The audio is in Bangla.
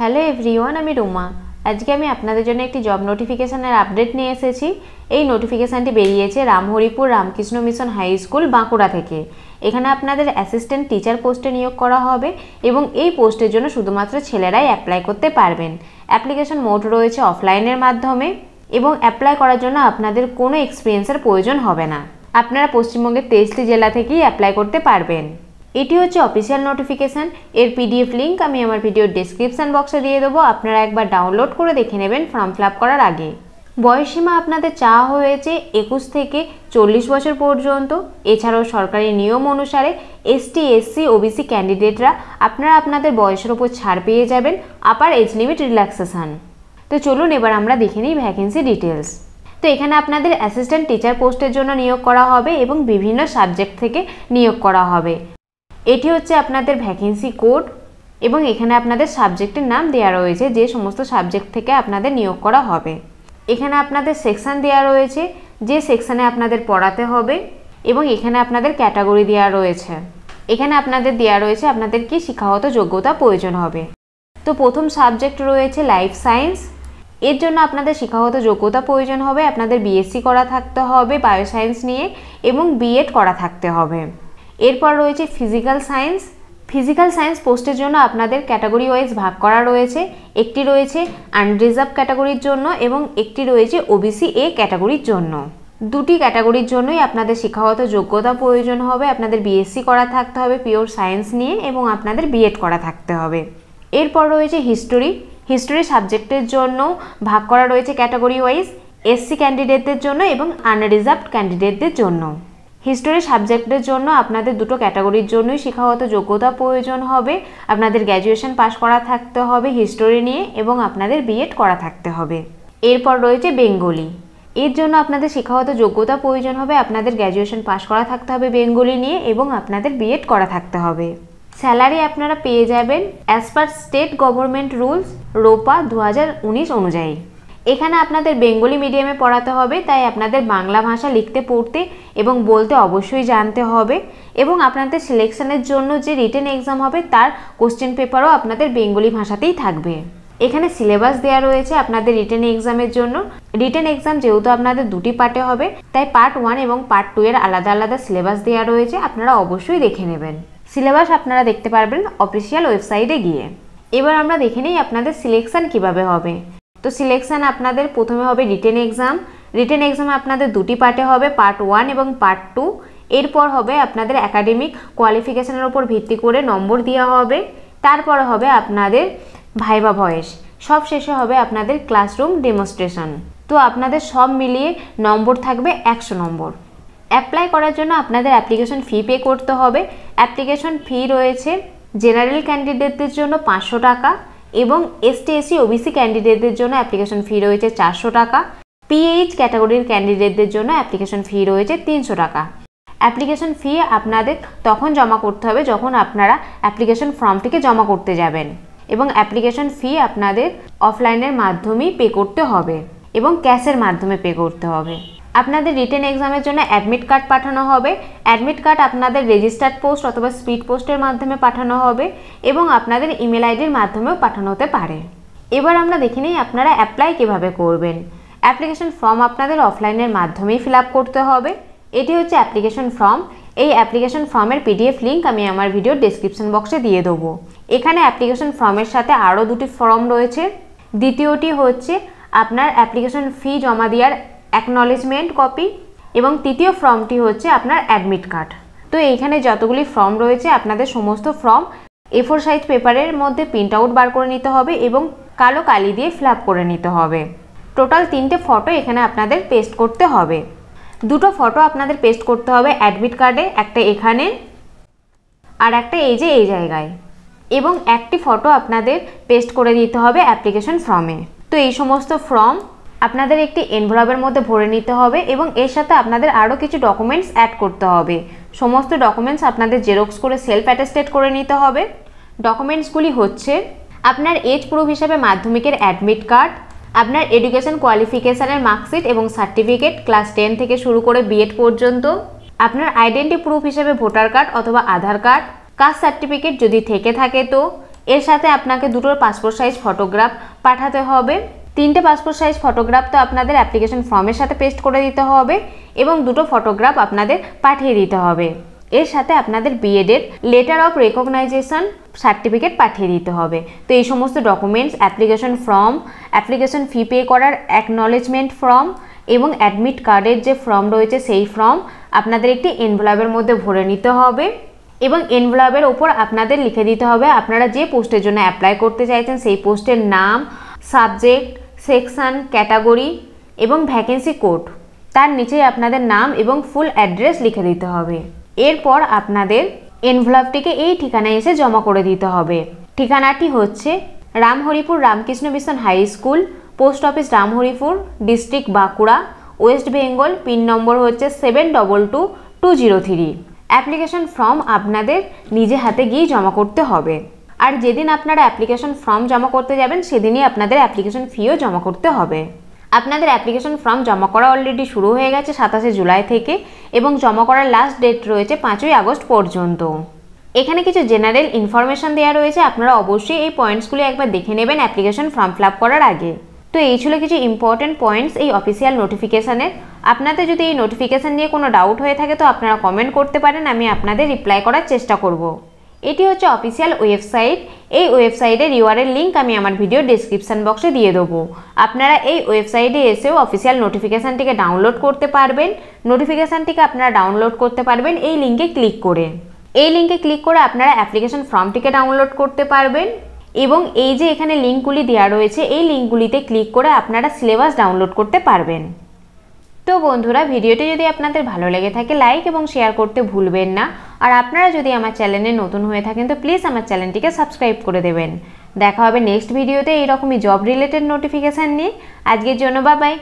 হ্যালো এভরিওয়ান আমি রুমা আজকে আমি আপনাদের জন্য একটি জব নোটিফিকেশানের আপডেট নিয়ে এসেছি এই নোটিফিকেশানটি বেরিয়েছে Ramharipur Ramakrishna mission high school Bankura থেকে এখানে আপনাদের অ্যাসিস্ট্যান্ট টিচার পোস্টে নিয়োগ করা হবে এবং এই পোস্টের জন্য শুধুমাত্র ছেলেরাই অ্যাপ্লাই করতে পারবেন অ্যাপ্লিকেশন মোড রয়েছে অফলাইনের মাধ্যমে এবং অ্যাপ্লাই করার জন্য আপনাদের কোনো এক্সপিরিয়েন্সের প্রয়োজন হবে না আপনারা পশ্চিমবঙ্গের তেইশটি জেলা থেকেই অ্যাপ্লাই করতে পারবেন এটি হচ্ছে অফিসিয়াল নোটিফিকেশান এর পিডিএফ লিঙ্ক আমি আমার ভিডিওর ডিসক্রিপশান বক্সে দিয়ে দেবো আপনারা একবার ডাউনলোড করে দেখে নেবেন ফর্ম ফিল করার আগে বয়সীমা আপনাদের চাওয়া হয়েছে একুশ থেকে চল্লিশ বছর পর্যন্ত এছাড়াও সরকারি নিয়ম অনুসারে এসটি এসসি ওবিসি ক্যান্ডিডেটরা আপনারা আপনাদের বয়সের ওপর ছাড় পেয়ে যাবেন আপার এজ লিমিট রিল্যাক্সেশান তো চলুন এবার আমরা দেখে নিই ভ্যাকেন্সি ডিটেলস তো এখানে আপনাদের অ্যাসিস্ট্যান্ট টিচার পোস্টের জন্য নিয়োগ করা হবে এবং বিভিন্ন সাবজেক্ট থেকে নিয়োগ করা হবে এটি হচ্ছে আপনাদের ভ্যাকেন্সি কোড এবং এখানে আপনাদের সাবজেক্টের নাম দেওয়া রয়েছে যে সমস্ত সাবজেক্ট থেকে আপনাদের নিয়োগ করা হবে এখানে আপনাদের সেকশান দেওয়া রয়েছে যে সেকশানে আপনাদের পড়াতে হবে এবং এখানে আপনাদের ক্যাটাগরি দেওয়া রয়েছে এখানে আপনাদের দেওয়া রয়েছে আপনাদের কি শিক্ষাগত যোগ্যতা প্রয়োজন হবে তো প্রথম সাবজেক্ট রয়েছে লাইফ সায়েন্স এর জন্য আপনাদের শিক্ষাগত যোগ্যতা প্রয়োজন হবে আপনাদের বিএসসি করা থাকতে হবে বায়োসায়েন্স নিয়ে এবং বিএড করা থাকতে হবে এরপর রয়েছে ফিজিক্যাল সায়েন্স ফিজিক্যাল সায়েন্স পোস্টের জন্য আপনাদের ক্যাটাগরি ওয়াইজ ভাগ করা রয়েছে একটি রয়েছে আনরিজার্ভ ক্যাটাগরির জন্য এবং একটি রয়েছে ওবিসি এ ক্যাটাগরির জন্য দুটি ক্যাটাগরির জন্যই আপনাদের শিক্ষাগত যোগ্যতা প্রয়োজন হবে আপনাদের বিএসসি করা থাকতে হবে পিওর সায়েন্স নিয়ে এবং আপনাদের বিএড করা থাকতে হবে এরপর রয়েছে হিস্টোরি হিস্টোরি সাবজেক্টের জন্য ভাগ করা রয়েছে ক্যাটাগরি ওয়াইজ এসসি ক্যান্ডিডেটদের জন্য এবং আনরিজার্ভ ক্যান্ডিডেটদের জন্য হিস্টোরি সাবজেক্টের জন্য আপনাদের দুটো ক্যাটাগরির জন্যই শিক্ষাগত যোগ্যতা প্রয়োজন হবে আপনাদের গ্র্যাজুয়েশন পাশ করা থাকতে হবে হিস্টোরি নিয়ে এবং আপনাদের বিএড করা থাকতে হবে এরপর রয়েছে বেঙ্গলি এর জন্য আপনাদের শিক্ষাগত যোগ্যতা প্রয়োজন হবে আপনাদের গ্র্যাজুয়েশন পাশ করা থাকতে হবে বেঙ্গলি নিয়ে এবং আপনাদের বিএড করা থাকতে হবে স্যালারি আপনারা পেয়ে যাবেন as per state government rules রোপা দু অনুযায়ী এখানে আপনাদের বেঙ্গলি মিডিয়ামে পড়াতে হবে তাই আপনাদের বাংলা ভাষা লিখতে পড়তে এবং বলতে অবশ্যই জানতে হবে এবং আপনাদের সিলেকশনের জন্য যে রিটেন এক্সাম হবে তার কোশ্চেন পেপারও আপনাদের বেঙ্গলি ভাষাতেই থাকবে এখানে সিলেবাস দেওয়া রয়েছে আপনাদের রিটেন এক্সামের জন্য রিটেন এক্সাম যেহেতু আপনাদের দুটি পার্টে হবে তাই পার্ট ওয়ান এবং পার্ট টু এর আলাদা আলাদা সিলেবাস দেওয়া রয়েছে আপনারা অবশ্যই দেখে নেবেন সিলেবাস আপনারা দেখতে পারবেন অফিসিয়াল ওয়েবসাইটে গিয়ে এবার আমরা দেখে নিই আপনাদের সিলেকশান কিভাবে হবে তো সিলেকশান আপনাদের প্রথমে হবে রিটেন এক্সাম রিটেন এক্সাম আপনাদের দুটি পার্টে হবে পার্ট ওয়ান এবং পার্ট টু এরপর হবে আপনাদের একাডেমিক কোয়ালিফিকেশানের ওপর ভিত্তি করে নম্বর দেওয়া হবে তারপর হবে আপনাদের ভাইবা ভয়েস সব শেষে হবে আপনাদের ক্লাসরুম ডেমনস্ট্রেশন তো আপনাদের সব মিলিয়ে নম্বর থাকবে একশো নম্বর অ্যাপ্লাই করার জন্য আপনাদের অ্যাপ্লিকেশন ফি পে করতে হবে অ্যাপ্লিকেশন ফি রয়েছে জেনারেল ক্যান্ডিডেটদের জন্য পাঁচশো টাকা এবং এস টি এসসি ওবিসি ক্যান্ডিডেটদের জন্য অ্যাপ্লিকেশন ফি রয়েছে চারশো টাকা পিএইচ ক্যাটাগরির ক্যান্ডিডেটদের জন্য অ্যাপ্লিকেশন ফি রয়েছে তিনশো টাকা অ্যাপ্লিকেশন ফি আপনাদের তখন জমা করতে হবে যখন আপনারা অ্যাপ্লিকেশন ফর্মটিকে জমা করতে যাবেন এবং অ্যাপ্লিকেশন ফি আপনাদের অফলাইনের মাধ্যমেই পে করতে হবে এবং ক্যাশের মাধ্যমে পে করতে হবে আপনাদের রিটেন এক্সামের জন্য অ্যাডমিট কার্ড পাঠানো হবে অ্যাডমিট কার্ড আপনাদের রেজিস্টার্ড পোস্ট অথবা স্পিড পোস্টের মাধ্যমে পাঠানো হবে এবং আপনাদের ইমেল আইডির মাধ্যমেও পাঠানো হতে পারে এবার আমরা দেখি নিই আপনারা অ্যাপ্লাই কিভাবে করবেন অ্যাপ্লিকেশন ফর্ম আপনাদের অফলাইনের মাধ্যমেই ফিল করতে হবে এটি হচ্ছে অ্যাপ্লিকেশন ফর্ম এই অ্যাপ্লিকেশন ফর্মের পিডিএফ লিঙ্ক আমি আমার ভিডিও ডেসক্রিপশন বক্সে দিয়ে দেবো এখানে অ্যাপ্লিকেশন ফর্মের সাথে আরও দুটি ফর্ম রয়েছে দ্বিতীয়টি হচ্ছে আপনার অ্যাপ্লিকেশন ফি জমা দেওয়ার অ্যাকনলেজমেন্ট কপি এবং তৃতীয় ফর্মটি হচ্ছে আপনার অ্যাডমিট কার্ড তো এইখানে যতগুলি ফর্ম রয়েছে আপনাদের সমস্ত ফর্ম এ ফোর সাইজ পেপারের মধ্যে প্রিন্ট আউট বার করে নিতে হবে এবং কালো কালি দিয়ে ফ্ল্যাপ করে নিতে হবে টোটাল তিনটে ফটো এখানে আপনাদের পেস্ট করতে হবে দুটো ফটো আপনাদের পেস্ট করতে হবে অ্যাডমিট কার্ডে একটা এখানে আর একটা এই যে এই জায়গায় এবং একটি ফটো আপনাদের পেস্ট করে দিতে হবে অ্যাপ্লিকেশন ফর্মে তো এই সমস্ত ফর্ম আপনাদের একটি এনভেলপের মধ্যে ভরে নিতে হবে এবং এর সাথে আপনাদের আরও কিছু ডকুমেন্টস অ্যাড করতে হবে সমস্ত ডকুমেন্টস আপনাদের জেরক্স করে সেলফ অ্যাটেস্টেড করে নিতে হবে ডকুমেন্টসগুলি হচ্ছে আপনার এজ প্রুফ হিসাবে মাধ্যমিকের অ্যাডমিট কার্ড আপনার এডুকেশন কোয়ালিফিকেশানের মার্কশিট এবং সার্টিফিকেট ক্লাস টেন থেকে শুরু করে বিএড পর্যন্ত আপনার আইডেন্টি প্রুফ হিসেবে ভোটার কার্ড অথবা আধার কার্ড কাস্ট সার্টিফিকেট যদি থেকে থাকে তো এর সাথে আপনাকে দুটোর পাসপোর্ট সাইজ ফটোগ্রাফ পাঠাতে হবে তিনটে পাসপোর্ট সাইজ ফটোগ্রাফ তো আপনাদের অ্যাপ্লিকেশন ফর্মের সাথে পেস্ট করে দিতে হবে এবং দুটো ফটোগ্রাফ আপনাদের পাঠিয়ে দিতে হবে এর সাথে আপনাদের বিএডের লেটার অফ রেকগনাইজেশন সার্টিফিকেট পাঠিয়ে দিতে হবে তো এই সমস্ত documents application form application fee pay করার অ্যাকনলেজমেন্ট ফর্ম এবং অ্যাডমিট কার্ডের যে ফর্ম রয়েছে সেই ফর্ম আপনাদের একটি এনভ্লাবের মধ্যে ভরে নিতে হবে এবং এনভ্লাবের ওপর আপনাদের লিখে দিতে হবে আপনারা যে পোস্টের জন্য অ্যাপ্লাই করতে চাইছেন সেই পোস্টের নাম সাবজেক্ট সেকশান ক্যাটাগরি এবং ভ্যাকেন্সি কোড তার নিচে আপনাদের নাম এবং ফুল অ্যাড্রেস লিখে দিতে হবে এরপর আপনাদের এনভেলপটিকে এই ঠিকানায় এসে জমা করে দিতে হবে ঠিকানাটি হচ্ছে Ramharipur Ramakrishna mission high school post office Ramharipur district Bankura west Bengal pin number হচ্ছে seven double two two zero three application form আপনাদের নিজে হাতে গিয়ে জমা করতে হবে আর যেদিন আপনারা অ্যাপ্লিকেশন ফর্ম জমা করতে যাবেন সেদিনই আপনাদের অ্যাপ্লিকেশন ফিও জমা করতে হবে আপনাদের অ্যাপ্লিকেশন ফর্ম জমা করা অলরেডি শুরু হয়ে গেছে সাতাশে জুলাই থেকে এবং জমা করার লাস্ট ডেট রয়েছে পাঁচই আগস্ট পর্যন্ত এখানে কিছু জেনারেল ইনফরমেশান দেওয়া রয়েছে আপনারা অবশ্যই এই পয়েন্টসগুলি একবার দেখে নেবেন অ্যাপ্লিকেশন ফর্ম ফিল করার আগে তো এই ছিল কিছু ইম্পর্টেন্ট পয়েন্টস এই অফিসিয়াল নোটিফিকেশানের আপনাদের যদি এই নোটিফিকেশান নিয়ে কোনো ডাউট হয়ে থাকে তো আপনারা কমেন্ট করতে পারেন আমি আপনাদের রিপ্লাই করার চেষ্টা করবো এটি হচ্ছে অফিসিয়াল ওয়েবসাইট এই ওয়েবসাইটের ইউআরএল লিঙ্ক আমি আমার ভিডিও ডিসক্রিপশান বক্সে দিয়ে দেবো আপনারা এই ওয়েবসাইটে এসেও অফিসিয়াল নোটিফিকেশানটিকে ডাউনলোড করতে পারবেন নোটিফিকেশানটিকে আপনারা ডাউনলোড করতে পারবেন এই লিঙ্কে ক্লিক করে এই লিঙ্কে ক্লিক করে আপনারা অ্যাপ্লিকেশন ফর্মটিকে ডাউনলোড করতে পারবেন এবং এই যে এখানে লিঙ্কগুলি দেওয়া রয়েছে এই লিঙ্কগুলিতে ক্লিক করে আপনারা সিলেবাস ডাউনলোড করতে পারবেন তো বন্ধুরা ভিডিওটি যদি আপনাদের ভালো লেগে থাকে লাইক এবং শেয়ার করতে ভুলবেন না আর আপনারা যদি আমার চ্যানেলে নতুন হয়ে থাকেন তো প্লিজ আমার চ্যানেলটিকে সাবস্ক্রাইব করে দেবেন দেখা হবে নেক্সট ভিডিওতে এইরকমই জব রিলেটেড নোটিফিকেশান নিয়ে আজকের জন্য বাবাই